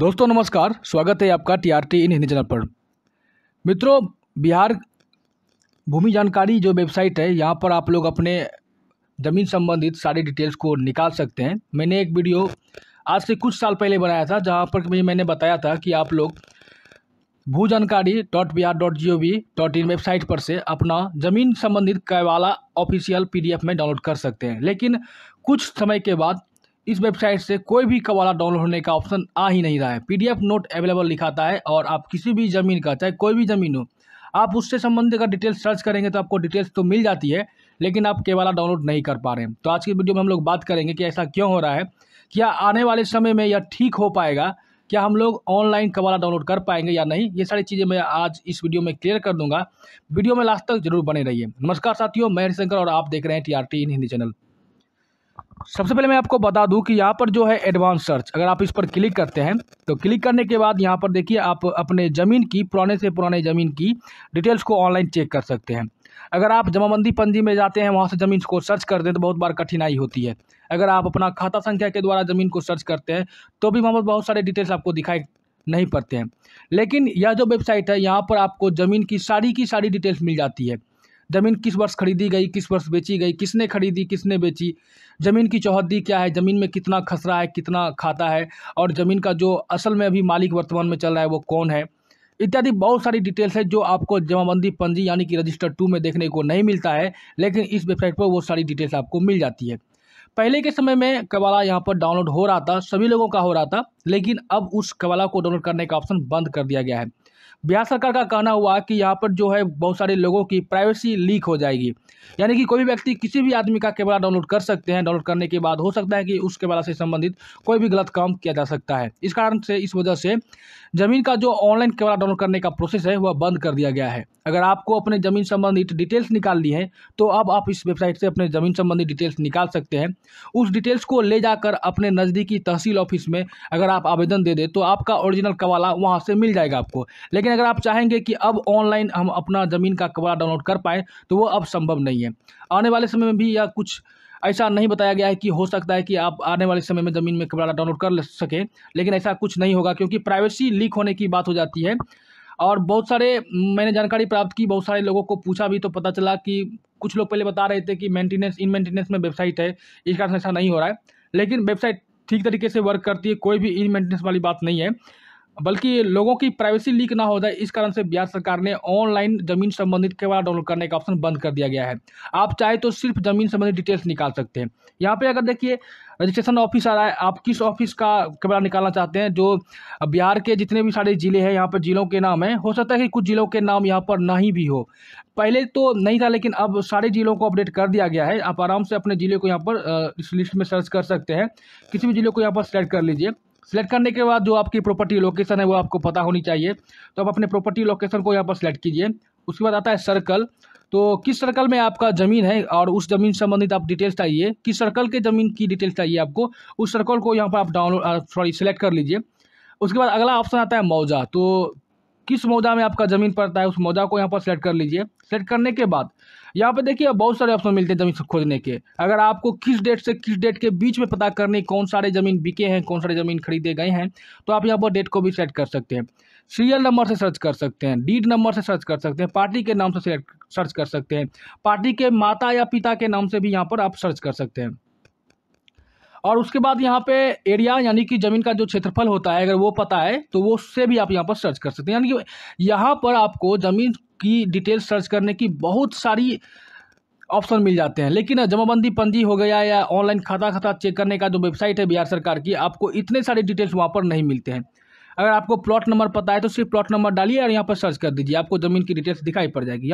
दोस्तों नमस्कार स्वागत है आपका T R T in Hindi channel पर मित्रों बिहार भूमि जानकारी जो वेबसाइट है यहाँ पर आप लोग अपने ज़मीन संबंधित सारी डिटेल्स को निकाल सकते हैं मैंने एक वीडियो आज से कुछ साल पहले बनाया था जहाँ पर मैंने बताया था कि आप लोग भू जानकारी dot Bihar dot G O V dot in website पर से अपना ज़मीन संबंधित कैवाला ऑफिशियल एफ में डाउनलोड कर सकते हैं लेकिन कुछ समय के बाद इस वेबसाइट से कोई भी कवाला डाउनलोड होने का ऑप्शन आ ही नहीं रहा है पीडीएफ नोट अवेलेबल लिखाता है और आप किसी भी ज़मीन का चाहे कोई भी ज़मीन हो आप उससे संबंधित अगर डिटेल्स सर्च करेंगे तो आपको डिटेल्स तो मिल जाती है लेकिन आप केवाला डाउनलोड नहीं कर पा रहे हैं तो आज की वीडियो में हम लोग बात करेंगे कि ऐसा क्यों हो रहा है क्या आने वाले समय में यह ठीक हो पाएगा क्या हम लोग ऑनलाइन कवाला डाउनलोड कर पाएंगे या नहीं ये सारी चीज़ें मैं आज इस वीडियो में क्लियर कर दूंगा वीडियो में लास्ट तक जरूर बने रहिए नमस्कार साथियों मैं हरिशंकर और आप देख रहे हैं T R T in Hindi channel सबसे पहले मैं आपको बता दूं कि यहाँ पर जो है एडवांस सर्च अगर आप इस पर क्लिक करते हैं तो क्लिक करने के बाद यहाँ पर देखिए आप अपने ज़मीन की पुराने से पुराने ज़मीन की डिटेल्स को ऑनलाइन चेक कर सकते हैं अगर आप जमाबंदी पंजी में जाते हैं वहाँ से ज़मीन को सर्च कर दें तो बहुत बार कठिनाई होती है अगर आप अपना खाता संख्या के द्वारा ज़मीन को सर्च करते हैं तो भी वहाँ पर बहुत सारे डिटेल्स आपको दिखाई नहीं पड़ते हैं लेकिन यह जो वेबसाइट है यहाँ पर आपको ज़मीन की सारी की सारी डिटेल्स मिल जाती है ज़मीन किस वर्ष खरीदी गई किस वर्ष बेची गई किसने खरीदी किसने बेची ज़मीन की चौहदी क्या है ज़मीन में कितना खसरा है कितना खाता है और ज़मीन का जो असल में अभी मालिक वर्तमान में चल रहा है वो कौन है इत्यादि बहुत सारी डिटेल्स है जो आपको जमाबंदी पंजी यानी कि रजिस्टर टू में देखने को नहीं मिलता है लेकिन इस वेबसाइट पर वो सारी डिटेल्स आपको मिल जाती है पहले के समय में कवाला यहाँ पर डाउनलोड हो रहा था सभी लोगों का हो रहा था लेकिन अब उस कवाला को डाउनलोड करने का ऑप्शन बंद कर दिया गया है बिहार सरकार का कहना हुआ कि यहाँ पर जो है बहुत सारे लोगों की प्राइवेसी लीक हो जाएगी यानी कि कोई भी व्यक्ति किसी भी आदमी का कैमरा डाउनलोड कर सकते हैं डाउनलोड करने के बाद हो सकता है कि उस कैमरा से संबंधित कोई भी गलत काम किया जा सकता है इस कारण से इस वजह से ज़मीन का जो ऑनलाइन कैमरा डाउनलोड करने का प्रोसेस है वह बंद कर दिया गया है अगर आपको अपने ज़मीन संबंधित डिटेल्स निकालनी है तो अब आप इस वेबसाइट से अपने ज़मीन संबंधित डिटेल्स निकाल सकते हैं उस डिटेल्स को ले जाकर अपने नज़दीकी तहसील ऑफिस में अगर आप आवेदन दे दें तो आपका ओरिजिनल कवाला वहाँ से मिल जाएगा आपको लेकिन अगर आप चाहेंगे कि अब ऑनलाइन हम अपना ज़मीन का कपड़ा डाउनलोड कर पाएँ तो वो अब संभव नहीं है आने वाले समय में भी यह कुछ ऐसा नहीं बताया गया है कि हो सकता है कि आप आने वाले समय में ज़मीन में कपड़ा डाउनलोड कर सकें लेकिन ऐसा कुछ नहीं होगा क्योंकि प्राइवेसी लीक होने की बात हो जाती है और बहुत सारे मैंने जानकारी प्राप्त की बहुत सारे लोगों को पूछा भी तो पता चला कि कुछ लोग पहले बता रहे थे कि मेंटेनेंस इन मेंटेनेंस में वेबसाइट है इस कारण ऐसा नहीं हो रहा है लेकिन वेबसाइट ठीक तरीके से वर्क करती है कोई भी इन मेंटेनेंस वाली बात नहीं है बल्कि लोगों की प्राइवेसी लीक ना हो जाए इस कारण से बिहार सरकार ने ऑनलाइन जमीन संबंधित केवल डाउनलोड करने का ऑप्शन बंद कर दिया गया है आप चाहे तो सिर्फ जमीन संबंधित डिटेल्स निकाल सकते हैं यहाँ पे अगर देखिए रजिस्ट्रेशन ऑफिस आ रहा है आप किस ऑफिस का कैमरा निकालना चाहते हैं जो बिहार के जितने भी सारे ज़िले हैं यहाँ पर ज़िलों के नाम हैं हो सकता है कि कुछ ज़िलों के नाम यहाँ पर नहीं भी हो पहले तो नहीं था लेकिन अब सारे ज़िलों को अपडेट कर दिया गया है आप आराम से अपने ज़िले को यहाँ पर इस लिस्ट में सर्च कर सकते हैं किसी भी ज़िले को यहाँ पर सेलेक्ट कर लीजिए सेलेक्ट करने के बाद जो आपकी प्रॉपर्टी लोकेशन है वो आपको पता होनी चाहिए तो आप अपने प्रॉपर्टी लोकेशन को यहाँ पर सेलेक्ट कीजिए उसके बाद आता है सर्कल तो किस सर्कल में आपका ज़मीन है और उस ज़मीन संबंधित आप डिटेल्स चाहिए किस सर्कल के ज़मीन की डिटेल्स चाहिए आपको उस सर्कल को यहाँ पर आप डाउनलोड सॉरी सेलेक्ट कर लीजिए उसके बाद अगला ऑप्शन आता है मौजा तो किस मौदा में आपका ज़मीन पड़ता है उस मौदा को यहाँ पर सेलेक्ट कर लीजिए सेलेक्ट करने के बाद यहाँ पर देखिए बहुत सारे ऑप्शन मिलते हैं ज़मीन खोजने के अगर आपको किस डेट से किस डेट के बीच में पता करने कौन सारे ज़मीन बिके हैं कौन सारे ज़मीन खरीदे गए हैं तो आप यहाँ पर डेट को भी सेलेक्ट कर सकते हैं सीरियल नंबर से सर्च कर सकते हैं डीड नंबर से सर्च कर सकते हैं पार्टी के नाम से सर्च कर सकते हैं पार्टी के माता या पिता के नाम से भी यहाँ पर आप सर्च कर सकते हैं और उसके बाद यहाँ पे एरिया यानी कि ज़मीन का जो क्षेत्रफल होता है अगर वो पता है तो वो उससे भी आप यहाँ पर सर्च कर सकते हैं यानी कि यहाँ पर आपको ज़मीन की डिटेल सर्च करने की बहुत सारी ऑप्शन मिल जाते हैं लेकिन जमाबंदी पंजी हो गया या ऑनलाइन खाता खाता चेक करने का जो वेबसाइट है बिहार सरकार की आपको इतने सारे डिटेल्स वहाँ पर नहीं मिलते हैं अगर आपको प्लॉट नंबर पता है तो सिर्फ प्लॉट नंबर डालिए और यहाँ पर सर्च कर दीजिए आपको ज़मीन की डिटेल्स दिखाई पड़ जाएगी